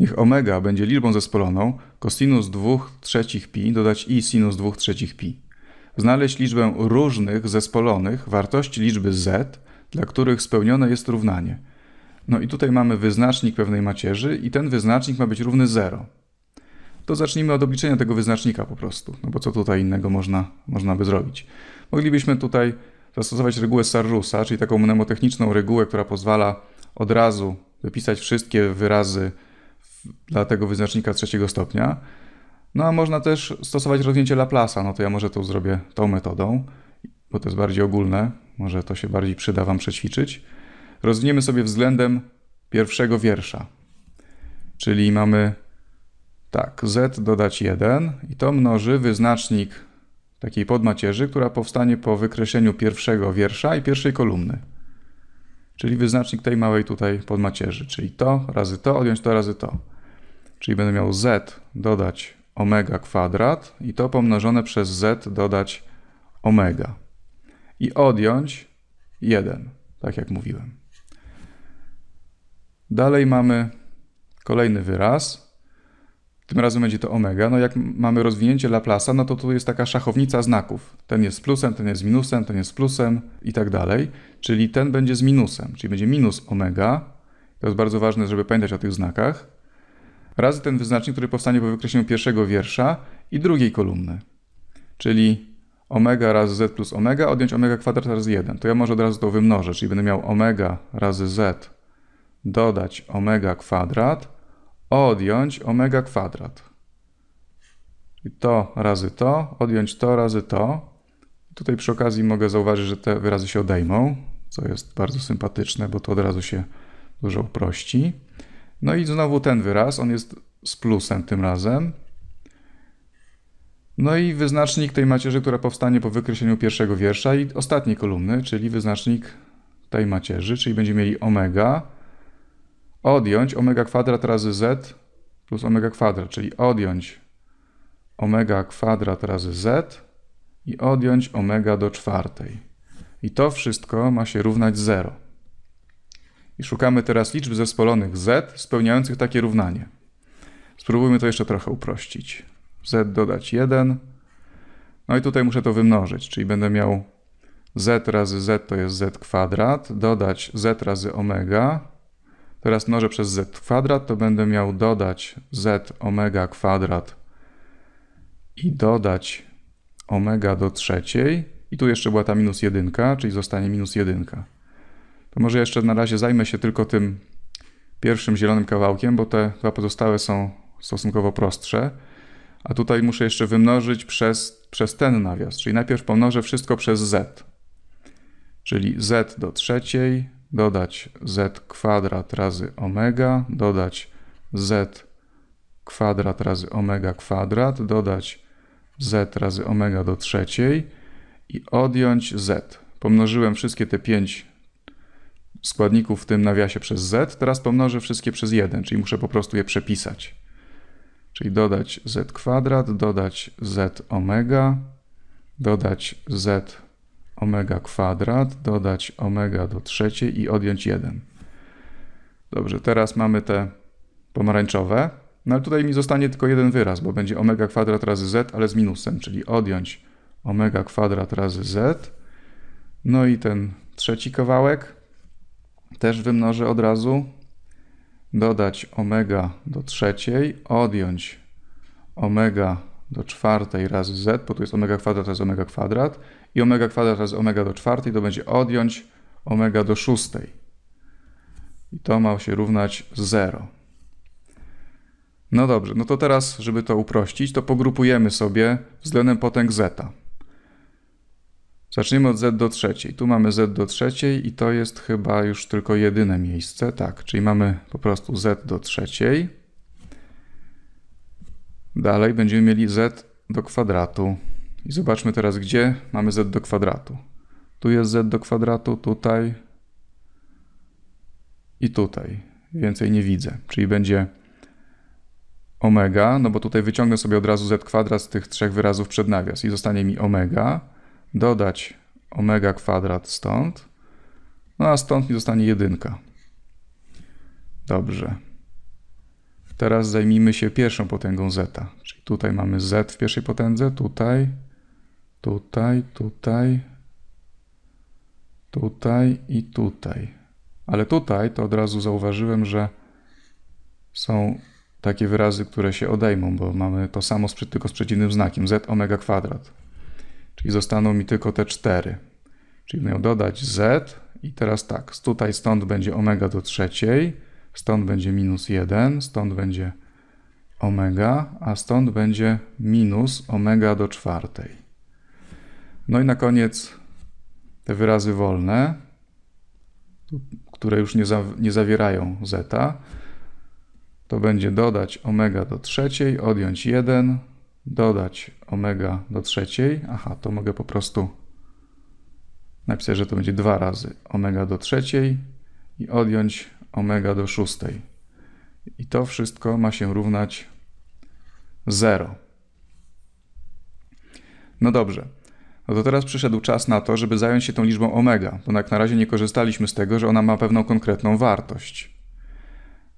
Niech omega będzie liczbą zespoloną, cosinus 2 trzecich pi dodać i sinus 2 trzecich pi. Znaleźć liczbę różnych zespolonych wartości liczby z, dla których spełnione jest równanie. No i tutaj mamy wyznacznik pewnej macierzy i ten wyznacznik ma być równy 0. To zacznijmy od obliczenia tego wyznacznika po prostu, no bo co tutaj innego można, można by zrobić. Moglibyśmy tutaj zastosować regułę Sarrusa, czyli taką mnemotechniczną regułę, która pozwala od razu wypisać wszystkie wyrazy dla tego wyznacznika trzeciego stopnia. No a można też stosować rozwinięcie Laplace'a, no to ja może to zrobię tą metodą, bo to jest bardziej ogólne, może to się bardziej przyda Wam przećwiczyć. Rozwiniemy sobie względem pierwszego wiersza, czyli mamy tak, z dodać 1 i to mnoży wyznacznik takiej podmacierzy, która powstanie po wykreśleniu pierwszego wiersza i pierwszej kolumny. Czyli wyznacznik tej małej tutaj podmacierzy, czyli to razy to, odjąć to razy to czyli będę miał z dodać omega kwadrat i to pomnożone przez z dodać omega. I odjąć 1, tak jak mówiłem. Dalej mamy kolejny wyraz. Tym razem będzie to omega. No jak mamy rozwinięcie Laplace'a, no to tu jest taka szachownica znaków. Ten jest plusem, ten jest minusem, ten jest plusem i tak dalej. Czyli ten będzie z minusem, czyli będzie minus omega. To jest bardzo ważne, żeby pamiętać o tych znakach razy ten wyznacznik, który powstanie po wykreśleniu pierwszego wiersza i drugiej kolumny. Czyli omega razy z plus omega, odjąć omega kwadrat razy 1. To ja może od razu to wymnożę, czyli będę miał omega razy z dodać omega kwadrat, odjąć omega kwadrat. I to razy to, odjąć to razy to. Tutaj przy okazji mogę zauważyć, że te wyrazy się odejmą, co jest bardzo sympatyczne, bo to od razu się dużo uprości. No i znowu ten wyraz, on jest z plusem tym razem. No i wyznacznik tej macierzy, która powstanie po wykreśleniu pierwszego wiersza i ostatniej kolumny, czyli wyznacznik tej macierzy, czyli będziemy mieli omega, odjąć omega kwadrat razy z plus omega kwadrat, czyli odjąć omega kwadrat razy z i odjąć omega do czwartej. I to wszystko ma się równać 0 i szukamy teraz liczb zespolonych z spełniających takie równanie. Spróbujmy to jeszcze trochę uprościć. z dodać 1. No i tutaj muszę to wymnożyć, czyli będę miał z razy z to jest z kwadrat, dodać z razy omega. Teraz mnożę przez z kwadrat, to będę miał dodać z omega kwadrat i dodać omega do trzeciej. I tu jeszcze była ta minus jedynka, czyli zostanie minus jedynka. To może jeszcze na razie zajmę się tylko tym pierwszym zielonym kawałkiem, bo te dwa pozostałe są stosunkowo prostsze. A tutaj muszę jeszcze wymnożyć przez, przez ten nawias, czyli najpierw pomnożę wszystko przez z. Czyli z do trzeciej, dodać z kwadrat razy omega, dodać z kwadrat razy omega kwadrat, dodać z razy omega do trzeciej i odjąć z. Pomnożyłem wszystkie te pięć składników w tym nawiasie przez z, teraz pomnożę wszystkie przez 1, czyli muszę po prostu je przepisać. Czyli dodać z kwadrat, dodać z omega, dodać z omega kwadrat, dodać omega do trzeciej i odjąć 1. Dobrze, teraz mamy te pomarańczowe. No ale tutaj mi zostanie tylko jeden wyraz, bo będzie omega kwadrat razy z, ale z minusem, czyli odjąć omega kwadrat razy z. No i ten trzeci kawałek też wymnożę od razu. Dodać omega do trzeciej, odjąć omega do czwartej razy z, bo tu jest omega kwadrat razy omega kwadrat i omega kwadrat razy omega do czwartej to będzie odjąć omega do szóstej. I to ma się równać 0. No dobrze, no to teraz, żeby to uprościć, to pogrupujemy sobie względem potęg zeta. Zacznijmy od z do trzeciej. Tu mamy z do trzeciej i to jest chyba już tylko jedyne miejsce. Tak, czyli mamy po prostu z do trzeciej. Dalej będziemy mieli z do kwadratu. I zobaczmy teraz, gdzie mamy z do kwadratu. Tu jest z do kwadratu, tutaj i tutaj. Więcej nie widzę. Czyli będzie omega, no bo tutaj wyciągnę sobie od razu z kwadrat z tych trzech wyrazów przed nawias i zostanie mi omega dodać omega kwadrat stąd, no a stąd mi zostanie jedynka. Dobrze. Teraz zajmijmy się pierwszą potęgą zeta. Czyli tutaj mamy z w pierwszej potędze, tutaj, tutaj, tutaj, tutaj i tutaj. Ale tutaj to od razu zauważyłem, że są takie wyrazy, które się odejmą, bo mamy to samo, tylko z przeciwnym znakiem, z omega kwadrat czyli zostaną mi tylko te cztery. Czyli będę miał dodać z i teraz tak, tutaj stąd będzie omega do trzeciej, stąd będzie minus 1, stąd będzie omega, a stąd będzie minus omega do czwartej. No i na koniec te wyrazy wolne, które już nie, nie zawierają zeta, to będzie dodać omega do trzeciej, odjąć 1, dodać omega do trzeciej. Aha, to mogę po prostu napisać, że to będzie dwa razy omega do trzeciej i odjąć omega do szóstej. I to wszystko ma się równać 0. No dobrze. No to teraz przyszedł czas na to, żeby zająć się tą liczbą omega, bo jak na razie nie korzystaliśmy z tego, że ona ma pewną konkretną wartość.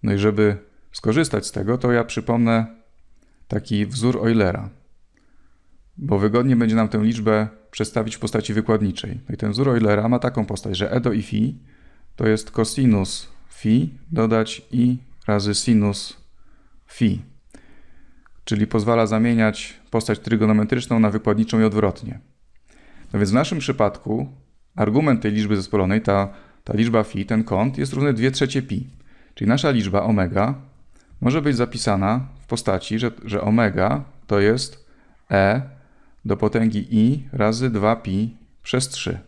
No i żeby skorzystać z tego, to ja przypomnę taki wzór Eulera, bo wygodnie będzie nam tę liczbę przestawić w postaci wykładniczej. No i ten wzór Eulera ma taką postać, że e do i fi to jest cosinus fi dodać i razy sinus fi, czyli pozwala zamieniać postać trygonometryczną na wykładniczą i odwrotnie. No więc w naszym przypadku argument tej liczby zespolonej, ta, ta liczba fi, ten kąt, jest równy 2 trzecie pi. Czyli nasza liczba omega może być zapisana w postaci, że, że omega to jest e do potęgi i razy 2pi przez 3.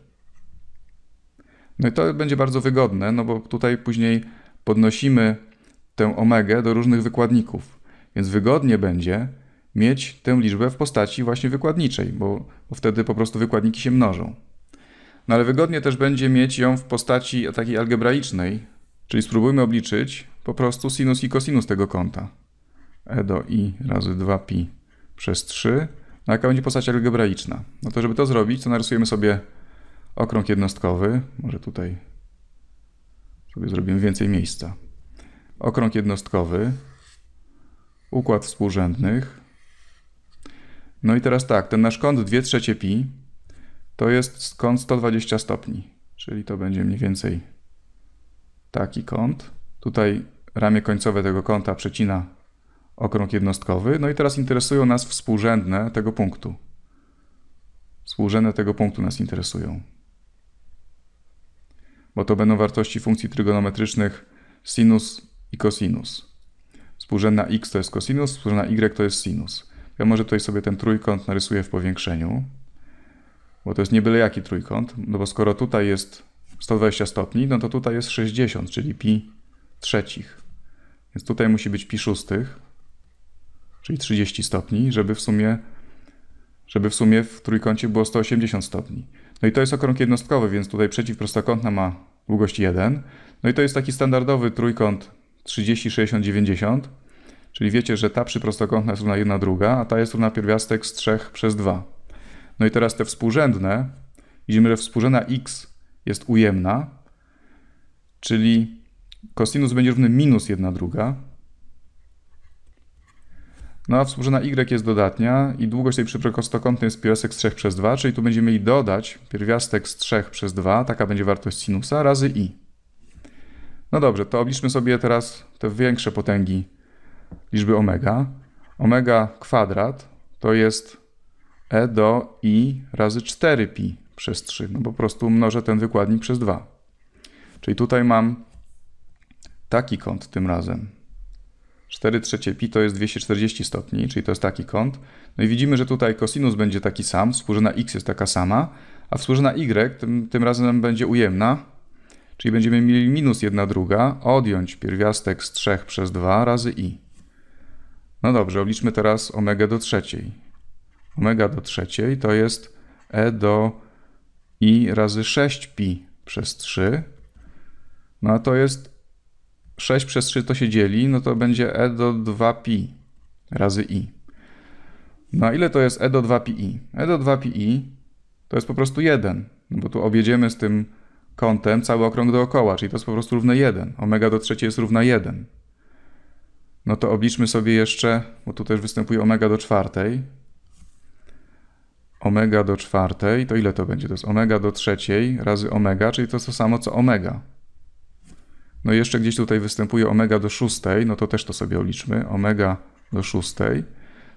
No i to będzie bardzo wygodne, no bo tutaj później podnosimy tę omegę do różnych wykładników. Więc wygodnie będzie mieć tę liczbę w postaci właśnie wykładniczej, bo, bo wtedy po prostu wykładniki się mnożą. No ale wygodnie też będzie mieć ją w postaci takiej algebraicznej, czyli spróbujmy obliczyć po prostu sinus i kosinus tego kąta. E do i razy 2pi przez 3. No jaka będzie postać algebraiczna? No to żeby to zrobić, to narysujemy sobie okrąg jednostkowy. Może tutaj sobie zrobimy więcej miejsca. Okrąg jednostkowy, układ współrzędnych. No i teraz tak, ten nasz kąt 2 trzecie pi to jest kąt 120 stopni, czyli to będzie mniej więcej taki kąt. Tutaj ramię końcowe tego kąta przecina okrąg jednostkowy. No i teraz interesują nas współrzędne tego punktu. Współrzędne tego punktu nas interesują. Bo to będą wartości funkcji trygonometrycznych sinus i cosinus. Współrzędna x to jest cosinus, współrzędna y to jest sinus. Ja może tutaj sobie ten trójkąt narysuję w powiększeniu, bo to jest nie byle jaki trójkąt, no bo skoro tutaj jest 120 stopni, no to tutaj jest 60, czyli pi trzecich. Więc tutaj musi być pi szóstych, czyli 30 stopni, żeby w sumie żeby w sumie w trójkącie było 180 stopni. No i to jest okrąg jednostkowy, więc tutaj przeciwprostokątna ma długość 1. No i to jest taki standardowy trójkąt 30, 60, 90. Czyli wiecie, że ta przyprostokątna jest równa 1 druga, a ta jest równa pierwiastek z 3 przez 2. No i teraz te współrzędne. Widzimy, że współrzędna x jest ujemna, czyli Cosinus będzie równy minus 1 druga. No a współrzędna y jest dodatnia i długość tej przyprostokątnej jest pierwiastek z 3 przez 2, czyli tu będziemy mieli dodać pierwiastek z 3 przez 2, taka będzie wartość sinusa, razy i. No dobrze, to obliczmy sobie teraz te większe potęgi liczby omega. Omega kwadrat to jest e do i razy 4pi przez 3, no po prostu mnożę ten wykładnik przez 2. Czyli tutaj mam taki kąt tym razem. 4 trzecie pi to jest 240 stopni, czyli to jest taki kąt. No i widzimy, że tutaj kosinus będzie taki sam, współrzędna x jest taka sama, a współrzędna y tym, tym razem będzie ujemna, czyli będziemy mieli minus 1 druga, odjąć pierwiastek z 3 przez 2 razy i. No dobrze, obliczmy teraz omega do trzeciej. Omega do trzeciej to jest e do i razy 6pi przez 3. No a to jest 6 przez 3 to się dzieli, no to będzie e do 2pi razy i. No ile to jest e do 2pi? e do 2pi to jest po prostu 1, no bo tu objedziemy z tym kątem cały okrąg dookoła, czyli to jest po prostu równe 1. Omega do trzeciej jest równa 1. No to obliczmy sobie jeszcze, bo tu też występuje omega do czwartej. Omega do czwartej, to ile to będzie? To jest omega do trzeciej razy omega, czyli to jest to samo co omega. No i jeszcze gdzieś tutaj występuje omega do szóstej, no to też to sobie obliczmy. Omega do szóstej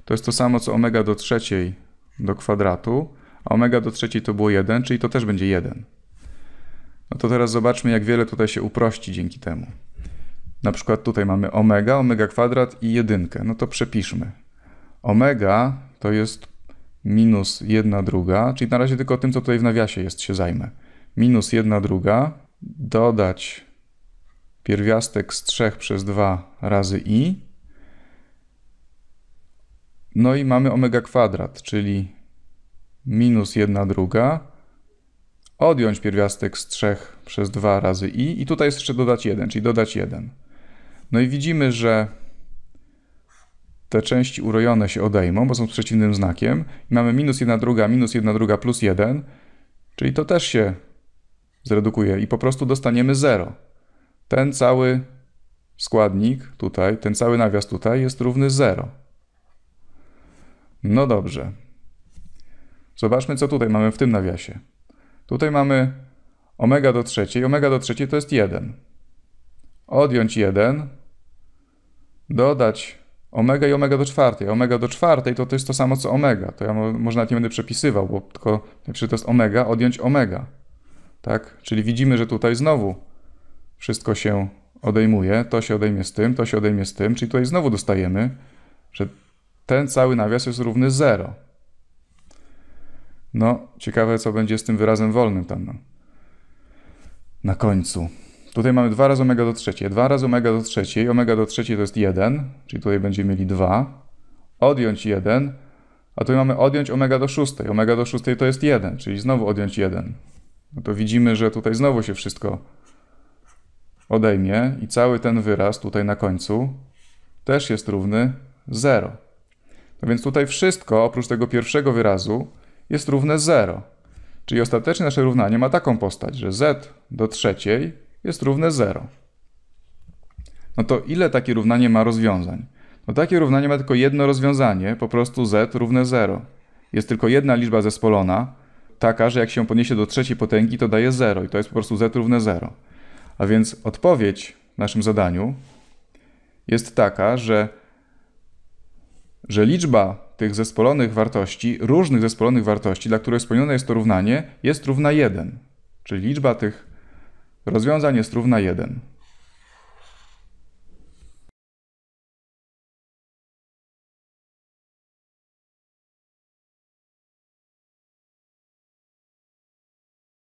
to jest to samo co omega do trzeciej do kwadratu, a omega do trzeciej to było 1, czyli to też będzie 1. No to teraz zobaczmy, jak wiele tutaj się uprości dzięki temu. Na przykład tutaj mamy omega, omega kwadrat i jedynkę. No to przepiszmy. Omega to jest minus 1 druga, czyli na razie tylko tym, co tutaj w nawiasie jest, się zajmę. Minus 1 druga, dodać pierwiastek z 3 przez 2 razy i. No i mamy omega kwadrat, czyli minus 1 druga. Odjąć pierwiastek z 3 przez 2 razy i. I tutaj jest jeszcze dodać 1, czyli dodać 1. No i widzimy, że te części urojone się odejmą, bo są z przeciwnym znakiem. I mamy minus 1 druga, minus 1 druga plus 1, czyli to też się zredukuje i po prostu dostaniemy 0 ten cały składnik tutaj, ten cały nawias tutaj jest równy 0. No dobrze. Zobaczmy, co tutaj mamy w tym nawiasie. Tutaj mamy omega do trzeciej. Omega do trzeciej to jest 1. Odjąć 1, dodać omega i omega do czwartej. Omega do czwartej to, to jest to samo co omega. To ja może nawet nie będę przepisywał, bo tylko, czy to jest omega, odjąć omega. Tak? Czyli widzimy, że tutaj znowu wszystko się odejmuje, to się odejmie z tym, to się odejmie z tym, czyli tutaj znowu dostajemy, że ten cały nawias jest równy 0. No, ciekawe, co będzie z tym wyrazem wolnym tam na, na końcu. Tutaj mamy 2 razy omega do trzeciej. 2 razy omega do trzeciej. Omega do trzeciej to jest 1, czyli tutaj będziemy mieli 2. Odjąć 1, a tutaj mamy odjąć omega do szóstej. Omega do szóstej to jest 1, czyli znowu odjąć 1. No to widzimy, że tutaj znowu się wszystko odejmie i cały ten wyraz tutaj na końcu też jest równy 0. No więc tutaj wszystko oprócz tego pierwszego wyrazu jest równe 0. Czyli ostatecznie nasze równanie ma taką postać, że z do trzeciej jest równe 0. No to ile takie równanie ma rozwiązań? No takie równanie ma tylko jedno rozwiązanie, po prostu z równe 0. Jest tylko jedna liczba zespolona, taka, że jak się ją podniesie do trzeciej potęgi, to daje 0 i to jest po prostu z równe 0. A więc odpowiedź w naszym zadaniu jest taka, że, że liczba tych zespolonych wartości, różnych zespolonych wartości, dla których spełnione jest to równanie, jest równa 1. Czyli liczba tych rozwiązań jest równa 1.